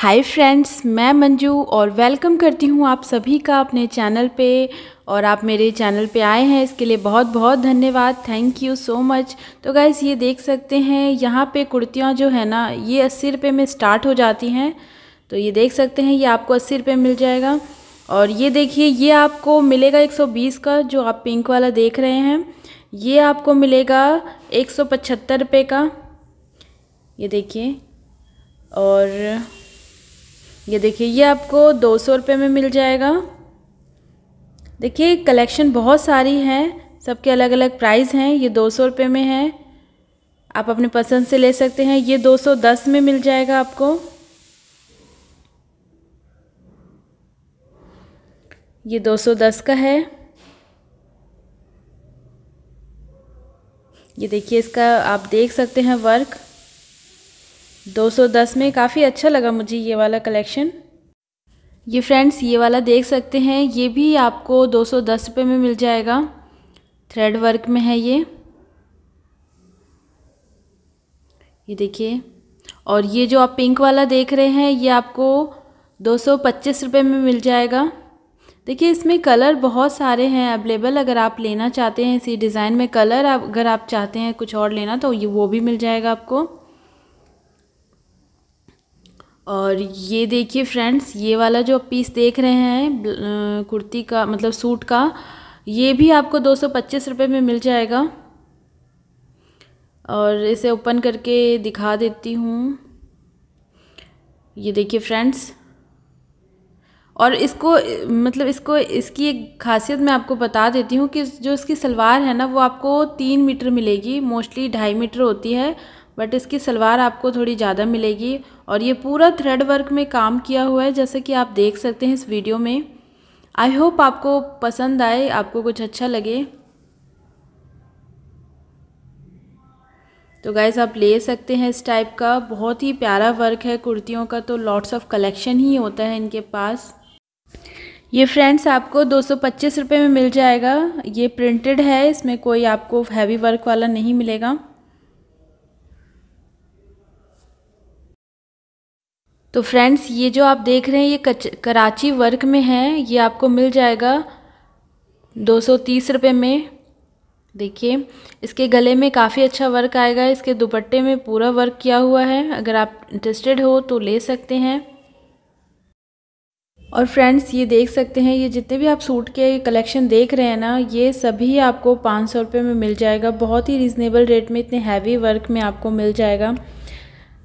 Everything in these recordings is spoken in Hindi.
हाय फ्रेंड्स मैं मंजू और वेलकम करती हूँ आप सभी का अपने चैनल पे और आप मेरे चैनल पे आए हैं इसके लिए बहुत बहुत धन्यवाद थैंक यू सो मच तो गैस ये देख सकते हैं यहाँ पे कुर्तियाँ जो है ना ये अस्सी रुपये में स्टार्ट हो जाती हैं तो ये देख सकते हैं ये आपको अस्सी रुपये मिल जाएगा और ये देखिए ये आपको मिलेगा एक का जो आप पिंक वाला देख रहे हैं ये आपको मिलेगा एक सौ का ये देखिए और ये देखिए ये आपको दो सौ रुपये में मिल जाएगा देखिए कलेक्शन बहुत सारी हैं सबके अलग अलग प्राइस हैं ये दो सौ रुपये में है आप अपने पसंद से ले सकते हैं ये दो सौ दस में मिल जाएगा आपको ये दो सौ दस का है ये देखिए इसका आप देख सकते हैं वर्क 210 में काफ़ी अच्छा लगा मुझे ये वाला कलेक्शन ये फ्रेंड्स ये वाला देख सकते हैं ये भी आपको 210 रुपए में मिल जाएगा थ्रेड वर्क में है ये ये देखिए और ये जो आप पिंक वाला देख रहे हैं ये आपको 225 रुपए में मिल जाएगा देखिए इसमें कलर बहुत सारे हैं अवेलेबल अगर आप लेना चाहते हैं इसी डिज़ाइन में कलर अगर आप चाहते हैं कुछ और लेना तो ये वो भी मिल जाएगा आपको और ये देखिए फ्रेंड्स ये वाला जो पीस देख रहे हैं कुर्ती का मतलब सूट का ये भी आपको दो सौ में मिल जाएगा और इसे ओपन करके दिखा देती हूँ ये देखिए फ्रेंड्स और इसको मतलब इसको इसकी एक खासियत मैं आपको बता देती हूँ कि जो इसकी सलवार है ना वो आपको तीन मीटर मिलेगी मोस्टली ढाई मीटर होती है बट इसकी सलवार आपको थोड़ी ज़्यादा मिलेगी और ये पूरा थ्रेड वर्क में काम किया हुआ है जैसे कि आप देख सकते हैं इस वीडियो में आई होप आपको पसंद आए आपको कुछ अच्छा लगे तो गाइज़ आप ले सकते हैं इस टाइप का बहुत ही प्यारा वर्क है कुर्तियों का तो लॉट्स ऑफ कलेक्शन ही होता है इनके पास ये फ्रेंड्स आपको दो सौ में मिल जाएगा ये प्रिंटेड है इसमें कोई आपको हैवी वर्क वाला नहीं मिलेगा तो फ्रेंड्स ये जो आप देख रहे हैं ये कच, कराची वर्क में है ये आपको मिल जाएगा दो सौ तीस रुपये में देखिए इसके गले में काफ़ी अच्छा वर्क आएगा इसके दुपट्टे में पूरा वर्क किया हुआ है अगर आप इंटरेस्टेड हो तो ले सकते हैं और फ्रेंड्स ये देख सकते हैं ये जितने भी आप सूट के कलेक्शन देख रहे हैं ना ये सभी आपको पाँच सौ रुपये में मिल जाएगा बहुत ही रिजनेबल रेट में इतने हैवी वर्क में आपको मिल जाएगा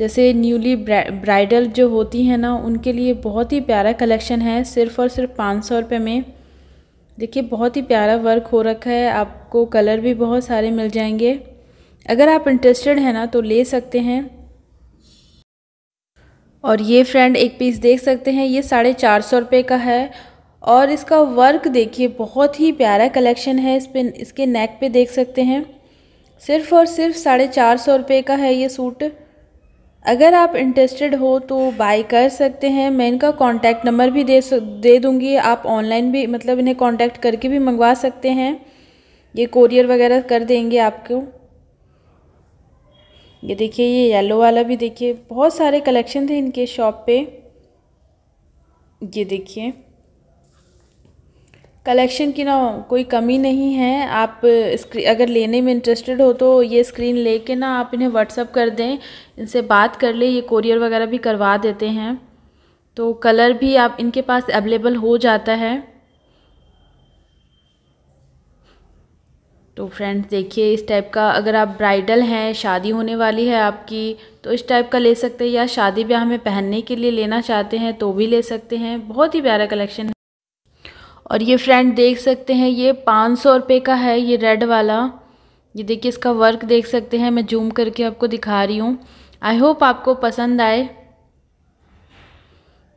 जैसे न्यूली ब्राइडल जो होती हैं ना उनके लिए बहुत ही प्यारा कलेक्शन है सिर्फ़ और सिर्फ पाँच सौ रुपये में देखिए बहुत ही प्यारा वर्क हो रखा है आपको कलर भी बहुत सारे मिल जाएंगे अगर आप इंटरेस्टेड हैं ना तो ले सकते हैं और ये फ्रेंड एक पीस देख सकते हैं ये साढ़े चार सौ रुपये का है और इसका वर्क देखिए बहुत ही प्यारा कलेक्शन है इस पे इसके नेक पे देख सकते हैं सिर्फ़ और सिर्फ साढ़े चार सौ रुपये का है ये सूट अगर आप इंटरेस्टेड हो तो बाय कर सकते हैं मैं इनका कांटेक्ट नंबर भी दे दे दूँगी आप ऑनलाइन भी मतलब इन्हें कांटेक्ट करके भी मंगवा सकते हैं ये कोरियर वगैरह कर देंगे आपको ये देखिए ये येलो वाला भी देखिए बहुत सारे कलेक्शन थे इनके शॉप पे ये देखिए कलेक्शन की ना कोई कमी नहीं है आप अगर लेने में इंटरेस्टेड हो तो ये स्क्रीन लेके ना आप इन्हें व्हाट्सअप कर दें इनसे बात कर ले ये कोरियर वगैरह भी करवा देते हैं तो कलर भी आप इनके पास अवेलेबल हो जाता है तो फ्रेंड्स देखिए इस टाइप का अगर आप ब्राइडल हैं शादी होने वाली है आपकी तो इस टाइप का ले सकते हैं या शादी ब्याह में पहनने के लिए लेना चाहते हैं तो भी ले सकते हैं बहुत ही प्यारा कलेक्शन और ये फ्रेंड देख सकते हैं ये पाँच सौ रुपये का है ये रेड वाला ये देखिए इसका वर्क देख सकते हैं मैं जूम करके आपको दिखा रही हूँ आई होप आपको पसंद आए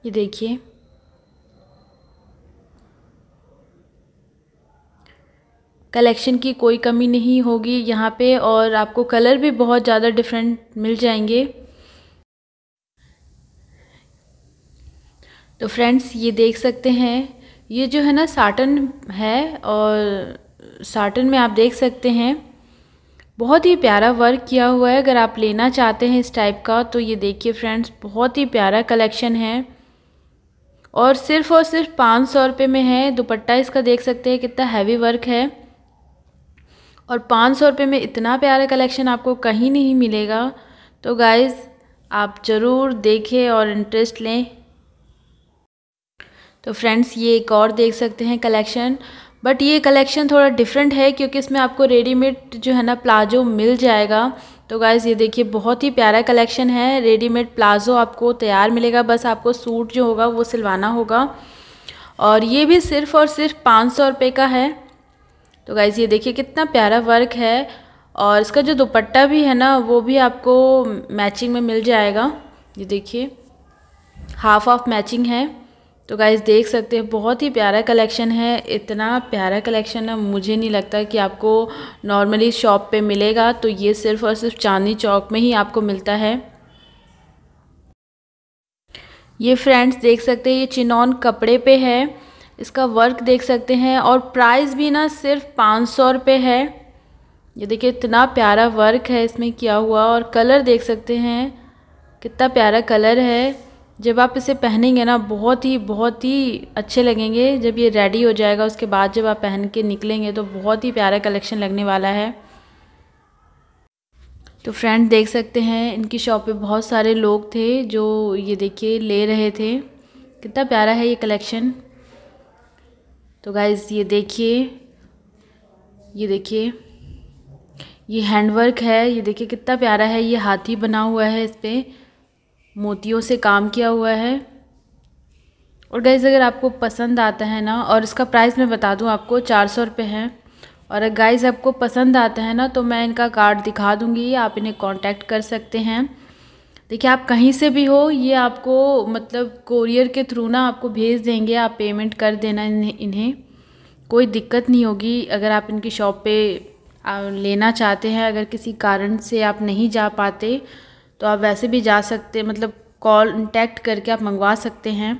ये देखिए कलेक्शन की कोई कमी नहीं होगी यहाँ पे और आपको कलर भी बहुत ज़्यादा डिफरेंट मिल जाएंगे तो फ्रेंड्स ये देख सकते हैं ये जो है ना साटन है और साटन में आप देख सकते हैं बहुत ही प्यारा वर्क किया हुआ है अगर आप लेना चाहते हैं इस टाइप का तो ये देखिए फ्रेंड्स बहुत ही प्यारा कलेक्शन है और सिर्फ और सिर्फ पाँच सौ रुपये में है दुपट्टा इसका देख सकते हैं कितना हैवी वर्क है और पाँच सौ रुपये में इतना प्यारा कलेक्शन आपको कहीं नहीं मिलेगा तो गाइज़ आप ज़रूर देखें और इंटरेस्ट लें तो फ्रेंड्स ये एक और देख सकते हैं कलेक्शन बट ये कलेक्शन थोड़ा डिफरेंट है क्योंकि इसमें आपको रेडीमेड जो है ना प्लाजो मिल जाएगा तो गाइज़ ये देखिए बहुत ही प्यारा कलेक्शन है रेडीमेड प्लाजो आपको तैयार मिलेगा बस आपको सूट जो होगा वो सिलवाना होगा और ये भी सिर्फ़ और सिर्फ पाँच सौ रुपये का है तो गाइज़ ये देखिए कितना प्यारा वर्क है और इसका जो दुपट्टा भी है ना वो भी आपको मैचिंग में मिल जाएगा ये देखिए हाफ ऑफ मैचिंग है तो गाइज़ देख सकते हैं बहुत ही प्यारा कलेक्शन है इतना प्यारा कलेक्शन है मुझे नहीं लगता कि आपको नॉर्मली शॉप पे मिलेगा तो ये सिर्फ़ और सिर्फ चांदनी चौक में ही आपको मिलता है ये फ्रेंड्स देख सकते हैं ये चिनौन कपड़े पे है इसका वर्क देख सकते हैं और प्राइस भी ना सिर्फ पाँच सौ रुपये है ये देखिए इतना प्यारा वर्क है इसमें किया हुआ और कलर देख सकते हैं कितना प्यारा कलर है जब आप इसे पहनेंगे ना बहुत ही बहुत ही अच्छे लगेंगे जब ये रेडी हो जाएगा उसके बाद जब आप पहन के निकलेंगे तो बहुत ही प्यारा कलेक्शन लगने वाला है तो फ्रेंड देख सकते हैं इनकी शॉप पे बहुत सारे लोग थे जो ये देखिए ले रहे थे कितना प्यारा है ये कलेक्शन तो गाइज़ ये देखिए ये देखिए ये हैंडवर्क है ये देखिए कितना प्यारा है ये हाथी बना हुआ है इस पर मोतियों से काम किया हुआ है और गाइज़ अगर आपको पसंद आता है ना और इसका प्राइस मैं बता दूं आपको चार सौ रुपये है और गाइज़ आपको पसंद आता है ना तो मैं इनका कार्ड दिखा दूँगी आप इन्हें कांटेक्ट कर सकते हैं देखिए आप कहीं से भी हो ये आपको मतलब कोरियर के थ्रू ना आपको भेज देंगे आप पेमेंट कर देना इन्हें कोई दिक्कत नहीं होगी अगर आप इनकी शॉप पर लेना चाहते हैं अगर किसी कारण से आप नहीं जा पाते तो आप वैसे भी जा सकते मतलब कॉल कॉन्टैक्ट करके आप मंगवा सकते हैं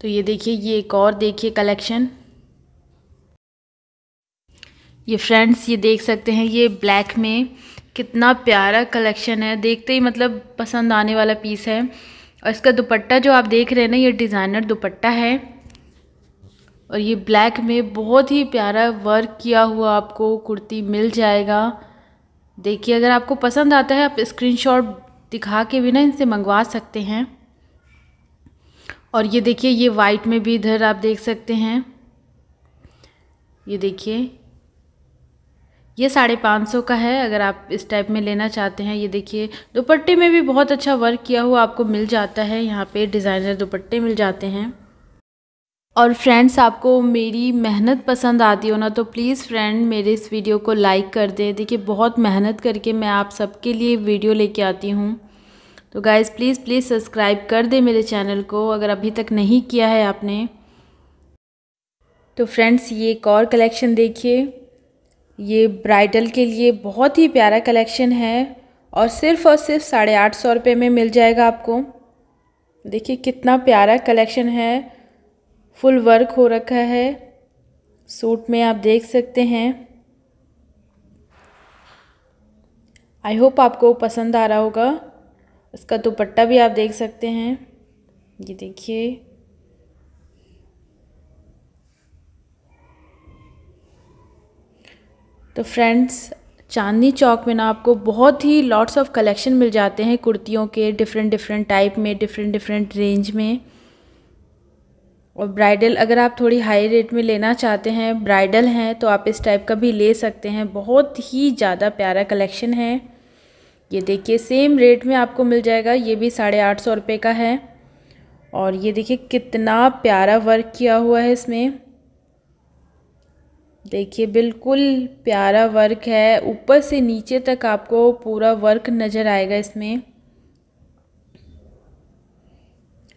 तो ये देखिए ये एक और देखिए कलेक्शन ये फ्रेंड्स ये देख सकते हैं ये ब्लैक में कितना प्यारा कलेक्शन है देखते ही मतलब पसंद आने वाला पीस है और इसका दुपट्टा जो आप देख रहे हैं ना ये डिज़ाइनर दुपट्टा है और ये ब्लैक में बहुत ही प्यारा वर्क किया हुआ आपको कुर्ती मिल जाएगा देखिए अगर आपको पसंद आता है आप स्क्रीनशॉट दिखा के भी ना इनसे मंगवा सकते हैं और ये देखिए ये वाइट में भी इधर आप देख सकते हैं ये देखिए ये साढ़े पाँच सौ का है अगर आप इस टाइप में लेना चाहते हैं ये देखिए दुपट्टे में भी बहुत अच्छा वर्क किया हुआ आपको मिल जाता है यहाँ पे डिज़ाइनर दुपट्टे मिल जाते हैं और फ्रेंड्स आपको मेरी मेहनत पसंद आती हो ना तो प्लीज़ फ्रेंड मेरे इस वीडियो को लाइक कर दें देखिए बहुत मेहनत करके मैं आप सबके लिए वीडियो लेके आती हूँ तो गाइज़ प्लीज़ प्लीज़ सब्सक्राइब कर दें मेरे चैनल को अगर अभी तक नहीं किया है आपने तो फ्रेंड्स ये एक और कलेक्शन देखिए ये ब्राइडल के लिए बहुत ही प्यारा कलेक्शन है और सिर्फ़ और सिर्फ साढ़े आठ सौ रुपये में मिल जाएगा आपको देखिए कितना प्यारा कलेक्शन है फुल वर्क हो रखा है सूट में आप देख सकते हैं आई होप आपको पसंद आ रहा होगा इसका दुपट्टा भी आप देख सकते हैं ये देखिए तो फ्रेंड्स चांदनी चौक में ना आपको बहुत ही लॉट्स ऑफ कलेक्शन मिल जाते हैं कुर्तियों के डिफरेंट डिफरेंट टाइप में डिफरेंट डिफरेंट रेंज में और ब्राइडल अगर आप थोड़ी हाई रेट में लेना चाहते हैं ब्राइडल हैं तो आप इस टाइप का भी ले सकते हैं बहुत ही ज़्यादा प्यारा कलेक्शन है ये देखिए सेम रेट में आपको मिल जाएगा ये भी साढ़े आठ सौ रुपये का है और ये देखिए कितना प्यारा वर्क किया हुआ है इसमें देखिए बिल्कुल प्यारा वर्क है ऊपर से नीचे तक आपको पूरा वर्क नज़र आएगा इसमें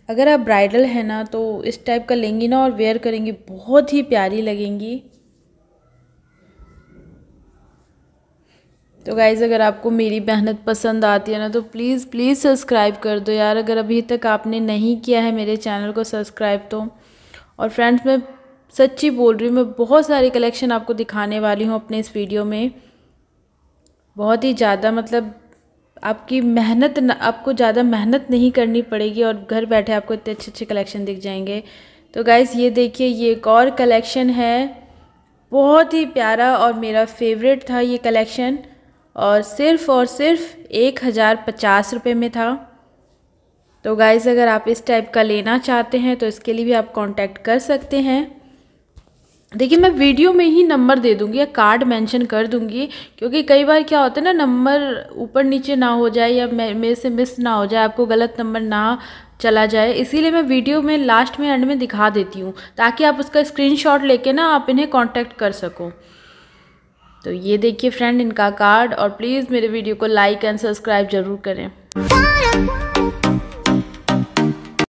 अगर आप ब्राइडल है ना तो इस टाइप का लेंगी ना और वेयर करेंगी बहुत ही प्यारी लगेंगी तो गाइज़ अगर आपको मेरी मेहनत पसंद आती है ना तो प्लीज़ प्लीज़ सब्सक्राइब कर दो यार अगर अभी तक आपने नहीं किया है मेरे चैनल को सब्सक्राइब तो और फ्रेंड्स मैं सच्ची बोल रही हूँ मैं बहुत सारे कलेक्शन आपको दिखाने वाली हूँ अपने इस वीडियो में बहुत ही ज़्यादा मतलब आपकी मेहनत न आपको ज़्यादा मेहनत नहीं करनी पड़ेगी और घर बैठे आपको इतने अच्छे अच्छे कलेक्शन दिख जाएंगे तो गाइज़ ये देखिए ये एक और कलेक्शन है बहुत ही प्यारा और मेरा फेवरेट था ये कलेक्शन और सिर्फ़ और सिर्फ एक हज़ार पचास रुपये में था तो गाइज़ अगर आप इस टाइप का लेना चाहते हैं तो इसके लिए भी आप कॉन्टैक्ट कर सकते हैं देखिए मैं वीडियो में ही नंबर दे दूंगी या कार्ड मेंशन कर दूंगी क्योंकि कई बार क्या होता है ना नंबर ऊपर नीचे ना हो जाए या मेरे से मिस ना हो जाए आपको गलत नंबर ना चला जाए इसीलिए मैं वीडियो में लास्ट में एंड में दिखा देती हूँ ताकि आप उसका स्क्रीनशॉट लेके ना आप इन्हें कॉन्टैक्ट कर सको तो ये देखिए फ्रेंड इनका कार्ड और प्लीज़ मेरे वीडियो को लाइक एंड सब्सक्राइब ज़रूर करें